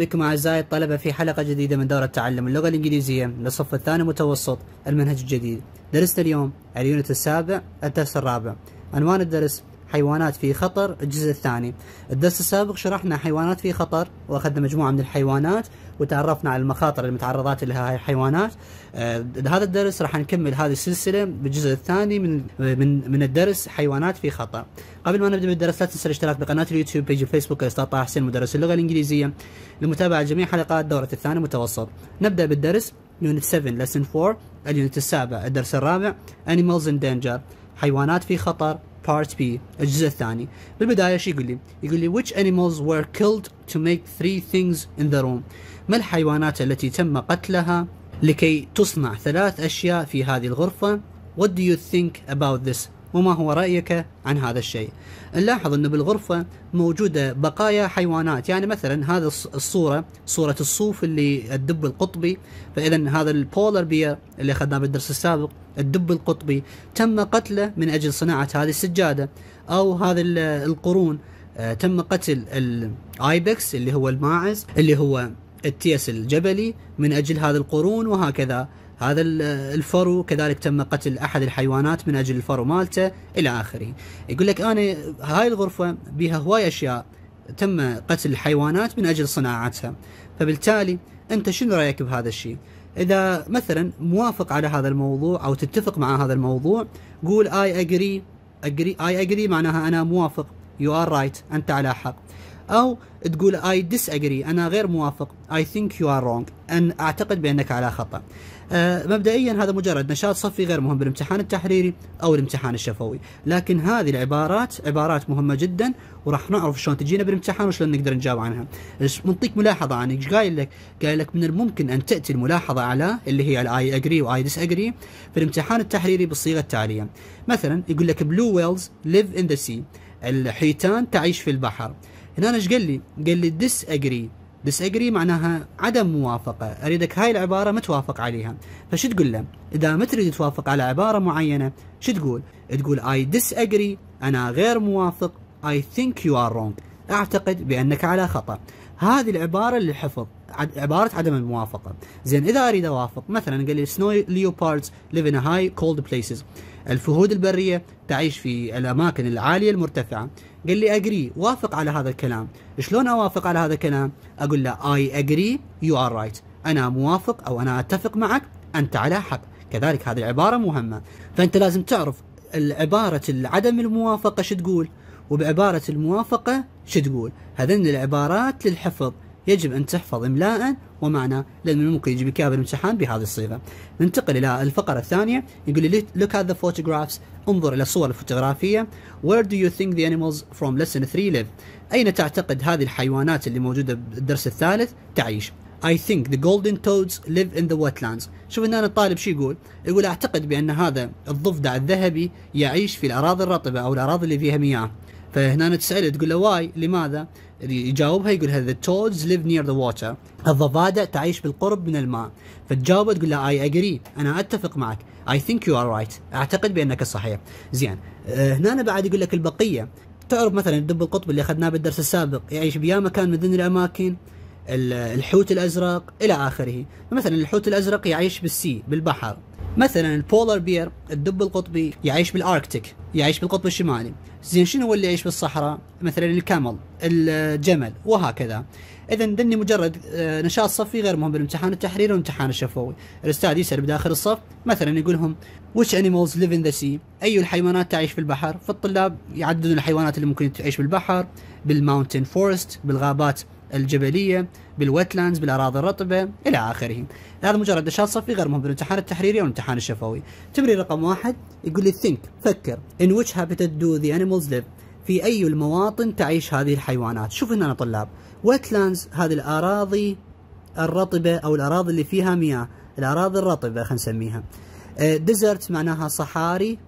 بكم أعزائي الطلبة في حلقة جديدة من دورة تعلم اللغة الإنجليزية للصف الثاني متوسط المنهج الجديد درسنا اليوم اليونت السابع الدرس الرابع عنوان الدرس حيوانات في خطر الجزء الثاني الدرس السابق شرحنا حيوانات في خطر واخذنا مجموعة من الحيوانات وتعرفنا على المخاطر المتعرضات لها هاي الحيوانات آه هذا الدرس راح نكمل هذه السلسلة بالجزء الثاني من من من الدرس حيوانات في خطر قبل ما نبدا بالدرس لا تنسى الاشتراك بقناة اليوتيوب بيج الفيسبوك الاستاذ طه حسين مدرس اللغة الإنجليزية لمتابعة جميع حلقات دورة الثانية متوسط نبدا بالدرس يونت 7 لسن 4 اليونت السابع الدرس الرابع animals in danger حيوانات في خطر بارت بي الجزء الثاني بالبداية شو يقول لي يقول لي which animals were killed to make three things in the room ما الحيوانات التي تم قتلها لكي تصنع ثلاث أشياء في هذه الغرفة what do you think about this وما هو رأيك عن هذا الشيء نلاحظ أنه بالغرفة موجودة بقايا حيوانات يعني مثلا هذا الصورة صورة الصوف اللي الدب القطبي فإذا هذا البولر بير اللي أخذناه بالدرس السابق الدب القطبي تم قتله من أجل صناعة هذه السجادة أو هذا القرون آه، تم قتل الايبكس اللي هو الماعز اللي هو التيس الجبلي من اجل هذا القرون وهكذا هذا الفرو كذلك تم قتل احد الحيوانات من اجل الفرو مالته الى اخره يقول لك انا هاي الغرفه بها هواي اشياء تم قتل الحيوانات من اجل صناعتها فبالتالي انت شنو رايك بهذا الشيء اذا مثلا موافق على هذا الموضوع او تتفق مع هذا الموضوع قول اي اجري اجري اي اجري معناها انا موافق يو ار رايت انت على حق او تقول اي ديس اجري انا غير موافق اي ثينك يو ار رونج ان اعتقد بانك على خطا آه مبدئيا هذا مجرد نشاط صفي غير مهم بالامتحان التحريري او الامتحان الشفوي لكن هذه العبارات عبارات مهمه جدا وراح نعرف شلون تجينا بالامتحان وشلون نقدر نجاوب عنها بنعطيك ملاحظه عنك ايش قايل لك قايل لك من الممكن ان تاتي الملاحظه على اللي هي الاي اجري واي ديس اجري في الامتحان التحريري بالصيغه التاليه مثلا يقول لك بلو ويلز ليف ان ذا سي الحيتان تعيش في البحر هنا ايش قال لي؟ قال لي ديس اجري ديس اجري معناها عدم موافقه اريدك هاي العباره ما توافق عليها فشو تقول له؟ اذا ما تريد توافق على عباره معينه شو تقول؟ تقول اي ديس اجري انا غير موافق اي ثينك يو ار رونج اعتقد بانك على خطا هذه العباره للحفظ عباره عدم الموافقه زين اذا اريد اوافق مثلا قال لي سنو ليوباردز ليف ان هاي كولد بليسز الفهود البريه تعيش في الاماكن العاليه المرتفعه قال لي اجري وافق على هذا الكلام شلون اوافق على هذا الكلام اقول له اي اجري يو ار رايت انا موافق او انا اتفق معك انت على حق كذلك هذه العباره مهمه فانت لازم تعرف عباره عدم الموافقه شو تقول وبعباره الموافقه شو تقول هذين العبارات للحفظ يجب أن تحفظ إملاء ومعنى لأن من الممكن يجيب لك الامتحان بهذه الصيغة ننتقل إلى الفقرة الثانية يقول لي look at the photographs انظر إلى الصور الفوتوغرافية where do you think the animals from lesson 3 live أين تعتقد هذه الحيوانات اللي موجودة بالدرس الثالث تعيش I think the golden toads live in the wetlands. شوف ان انا الطالب شو يقول؟ يقول اعتقد بان هذا الضفدع الذهبي يعيش في الاراضي الرطبه او الاراضي اللي فيها مياه. فهنا تساله تقول له واي لماذا؟ يجاوبها يقول هذا تودز ليف نير ذا ووتر الضفادع تعيش بالقرب من الماء فتجاوبه تقول له اي اجري انا اتفق معك اي ثينك يو ار رايت اعتقد بانك صحيح زين آه، هنا بعد يقول لك البقيه تعرف مثلا الدب القطبي اللي اخذناه بالدرس السابق يعيش بيا مكان من ضمن الاماكن الحوت الازرق الى اخره مثلا الحوت الازرق يعيش بالسي بالبحر مثلا البولار بير الدب القطبي يعيش بالاركتيك يعيش بالقطب الشمالي زين شنو هو اللي يعيش بالصحراء مثلا الكامل الجمل وهكذا اذا دني مجرد آه، نشاط صفي غير مهم بالامتحان التحريري والامتحان الشفوي الاستاذ يسال بداخل الصف مثلا يقول لهم which animals live in the sea اي الحيوانات تعيش في البحر فالطلاب يعددون الحيوانات اللي ممكن تعيش بالبحر بالماونتن فورست بالغابات الجبليه بالويتلاندز بالاراضي الرطبه الى اخره هذا مجرد نشاط صفي غير مهم بالامتحان التحريري او الامتحان الشفوي تمرين رقم واحد يقول لي ثينك فكر ان which habitat do the animals live في اي المواطن تعيش هذه الحيوانات شوف هنا طلاب ويتلاندز هذه الاراضي الرطبه او الاراضي اللي فيها مياه الاراضي الرطبه خلينا نسميها ديزرت آه، معناها صحاري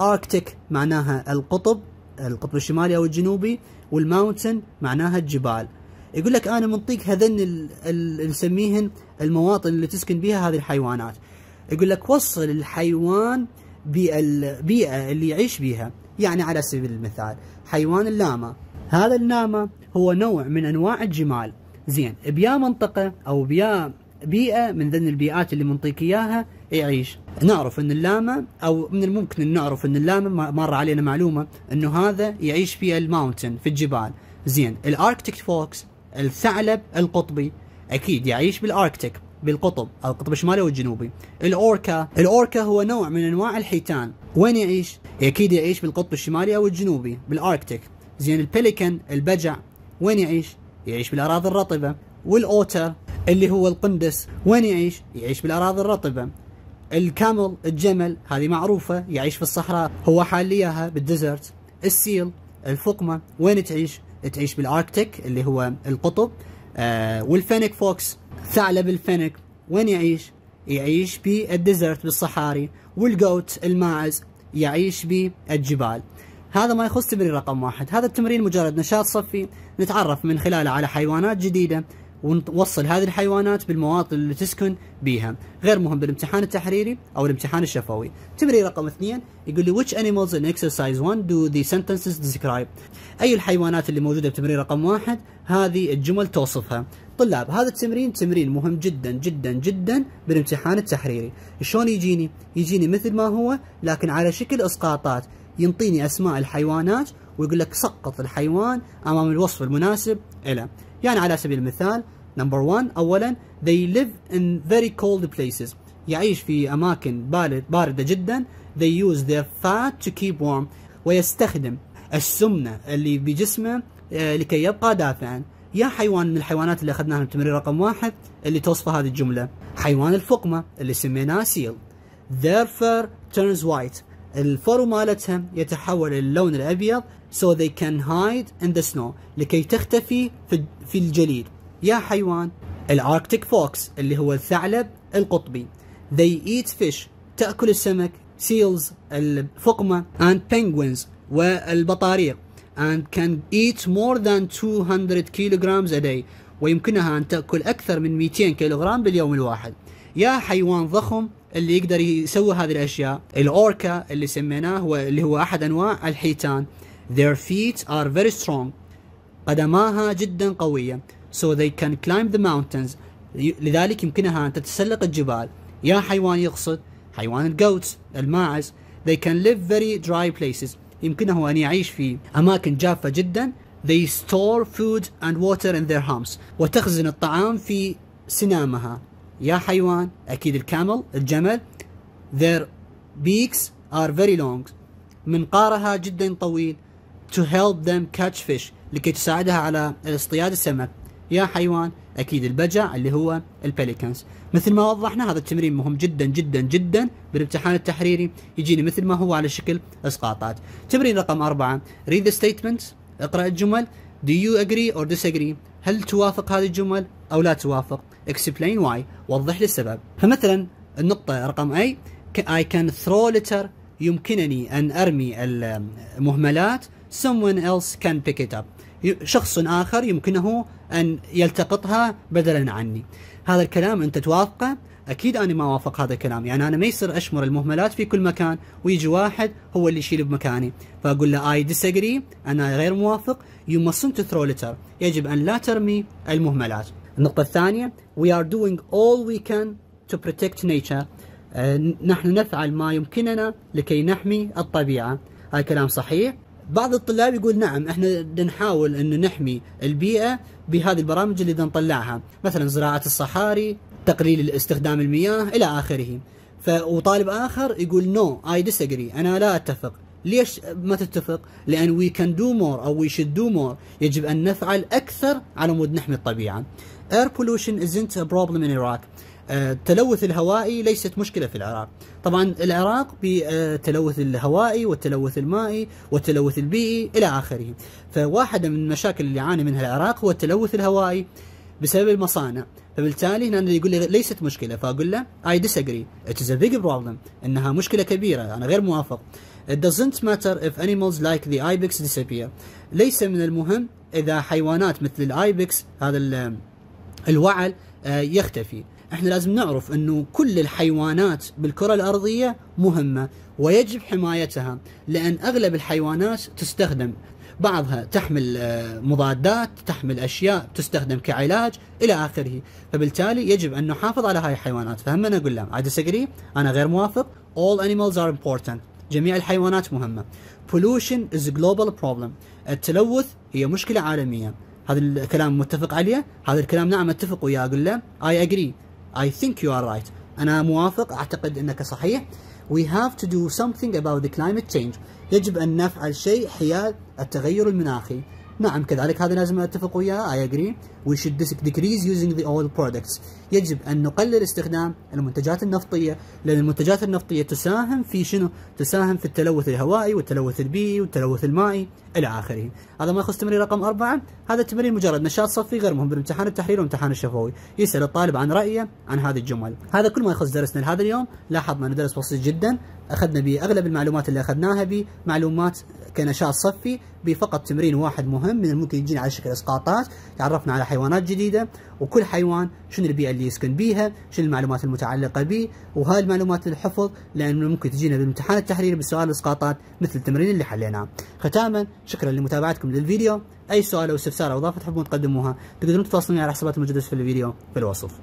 اركتيك معناها القطب القطب الشمالي او الجنوبي والماونتن معناها الجبال يقول لك انا منطيك هذن نسميهن المواطن اللي تسكن بها هذه الحيوانات يقول لك وصل الحيوان بالبيئه اللي يعيش بها يعني على سبيل المثال حيوان اللاما هذا اللاما هو نوع من انواع الجمال زين بيا منطقه او بيا بيئه من ذن البيئات اللي منطيك اياها يعيش نعرف ان اللاما او من الممكن ان نعرف ان اللاما مر علينا معلومه انه هذا يعيش في الماونتن في الجبال زين الاركتيك فوكس الثعلب القطبي اكيد يعيش بالاركتيك بالقطب او القطب الشمالي والجنوبي الاوركا الاوركا هو نوع من انواع الحيتان وين يعيش اكيد يعيش بالقطب الشمالي او الجنوبي بالاركتيك زين البليكن البجع وين يعيش يعيش بالاراضي الرطبه والاوتر اللي هو القندس وين يعيش يعيش بالاراضي الرطبه الكامل الجمل هذه معروفه يعيش في الصحراء هو حاليها بالديزرت السيل الفقمه وين تعيش تعيش بالاركتيك اللي هو القطب آه فوكس ثعلب الفينك وين يعيش؟ يعيش بالديزرت بالصحاري والجوت الماعز يعيش بالجبال هذا ما يخص تمرين رقم واحد هذا التمرين مجرد نشاط صفي نتعرف من خلاله على حيوانات جديدة ونوصل هذه الحيوانات بالمواطن اللي تسكن بيها غير مهم بالامتحان التحريري او الامتحان الشفوي تمرين رقم اثنين يقول لي which animals in exercise 1 do the sentences describe اي الحيوانات اللي موجوده بتمرين رقم واحد هذه الجمل توصفها طلاب هذا التمرين تمرين مهم جدا جدا جدا بالامتحان التحريري شلون يجيني يجيني مثل ما هو لكن على شكل اسقاطات ينطيني اسماء الحيوانات ويقول لك سقط الحيوان امام الوصف المناسب له يعني على سبيل المثال نمبر 1 أولا they live in very cold places يعيش في أماكن بارد باردة جدا they use their fat to keep warm ويستخدم السمنة اللي بجسمه آه، لكي يبقى دافئا يا حيوان من الحيوانات اللي أخذناها من تمرين رقم واحد اللي توصفه هذه الجملة حيوان الفقمة اللي سميناه سيل their fur turns white الفرو مالتها يتحول الى اللون الابيض so they can hide in the snow لكي تختفي في الجليد يا حيوان الاركتيك فوكس اللي هو الثعلب القطبي they eat fish تأكل السمك seals الفقمة and penguins والبطاريق and can eat more than 200 kilograms a day ويمكنها أن تأكل أكثر من 200 كيلوغرام باليوم الواحد يا حيوان ضخم اللي يقدر يسوي هذه الأشياء الأوركا اللي سميناه هو اللي هو أحد أنواع الحيتان Their feet are very strong. قدماها جدا قوية. So they can climb the mountains. لذلك يمكنها أن تتسلق الجبال. يا حيوان يقصد حيوان الجوت الماعز. They can live very dry places. يمكنه أن يعيش في أماكن جافة جدا. They store food and water in their humps. وتخزن الطعام في سنامها. يا حيوان أكيد الكامل الجمل. Their beaks are very long منقارها جدا طويل to help them catch fish لكي تساعدها على اصطياد السمك يا حيوان اكيد البجع اللي هو البليكنز مثل ما وضحنا هذا التمرين مهم جدا جدا جدا بالامتحان التحريري يجيني مثل ما هو على شكل اسقاطات تمرين رقم أربعة read the statements اقرأ الجمل do you agree or disagree هل توافق هذه الجمل أو لا توافق explain why وضح لي السبب فمثلا النقطة رقم اي I can throw litter يمكنني أن أرمي المهملات someone else can pick it up شخص آخر يمكنه أن يلتقطها بدلا عني هذا الكلام أنت توافقه أكيد أنا ما وافق هذا الكلام يعني أنا ما يصير أشمر المهملات في كل مكان ويجي واحد هو اللي يشيل بمكاني فأقول له I disagree أنا غير موافق you mustn't throw litter يجب أن لا ترمي المهملات النقطة الثانية we are doing all we can to protect nature آه، نحن نفعل ما يمكننا لكي نحمي الطبيعة هذا كلام صحيح بعض الطلاب يقول نعم احنا نحاول ان نحمي البيئه بهذه البرامج اللي نطلعها مثلا زراعه الصحاري تقليل استخدام المياه الى اخره ف وطالب اخر يقول نو اي ديسجري انا لا اتفق ليش ما تتفق؟ لان وي كان دو مور او وي شود دو مور يجب ان نفعل اكثر على مود نحمي الطبيعه. Air pollution isn't a problem in Iraq. التلوث الهوائي ليست مشكلة في العراق طبعا العراق بالتلوث الهوائي والتلوث المائي والتلوث البيئي إلى آخره فواحدة من المشاكل اللي يعاني منها العراق هو التلوث الهوائي بسبب المصانع فبالتالي هنا يقول لي ليست مشكلة فأقول له I disagree it is a big problem إنها مشكلة كبيرة أنا غير موافق it doesn't matter if animals like the ibex disappear ليس من المهم إذا حيوانات مثل الايبكس هذا الوعل آه، يختفي احنا لازم نعرف انه كل الحيوانات بالكره الارضيه مهمه ويجب حمايتها لان اغلب الحيوانات تستخدم بعضها تحمل آه، مضادات تحمل اشياء تستخدم كعلاج الى اخره فبالتالي يجب ان نحافظ على هاي الحيوانات فهم انا اقول لهم عاد سقري انا غير موافق all animals are important جميع الحيوانات مهمه pollution is a global problem التلوث هي مشكله عالميه هذا الكلام متفق عليه هذا الكلام نعم اتفق وياه اقول له اي agree I think you are right أنا موافق أعتقد أنك صحيح We have to do something about the climate change يجب أن نفعل شيء حيال التغير المناخي نعم كذلك هذا لازم اتفق وياه اي اجري وي شود ديكريز يوزنج ذا اويل برودكتس يجب ان نقلل استخدام المنتجات النفطيه لان المنتجات النفطيه تساهم في شنو؟ تساهم في التلوث الهوائي والتلوث البيئي والتلوث المائي الى اخره. هذا ما يخص تمرين رقم اربعه، هذا التمرين مجرد نشاط صفي غير مهم بالامتحان التحليل والامتحان الشفوي، يسال الطالب عن رايه عن هذه الجمل. هذا كل ما يخص درسنا لهذا اليوم، لاحظنا انه درس بسيط جدا، اخذنا به اغلب المعلومات اللي اخذناها به معلومات كنشاط صفي بفقط تمرين واحد مهم من الممكن يجينا على شكل اسقاطات تعرفنا على حيوانات جديده وكل حيوان شنو البيئه اللي يسكن بيها شنو المعلومات المتعلقه به وهاي المعلومات للحفظ لانه ممكن تجينا بالامتحان التحريري بسؤال الاسقاطات مثل التمرين اللي حليناه ختاما شكرا لمتابعتكم للفيديو اي سؤال او استفسار او اضافه تحبون تقدموها تقدرون تتواصلون على حسابات الموجوده في الفيديو في الوصف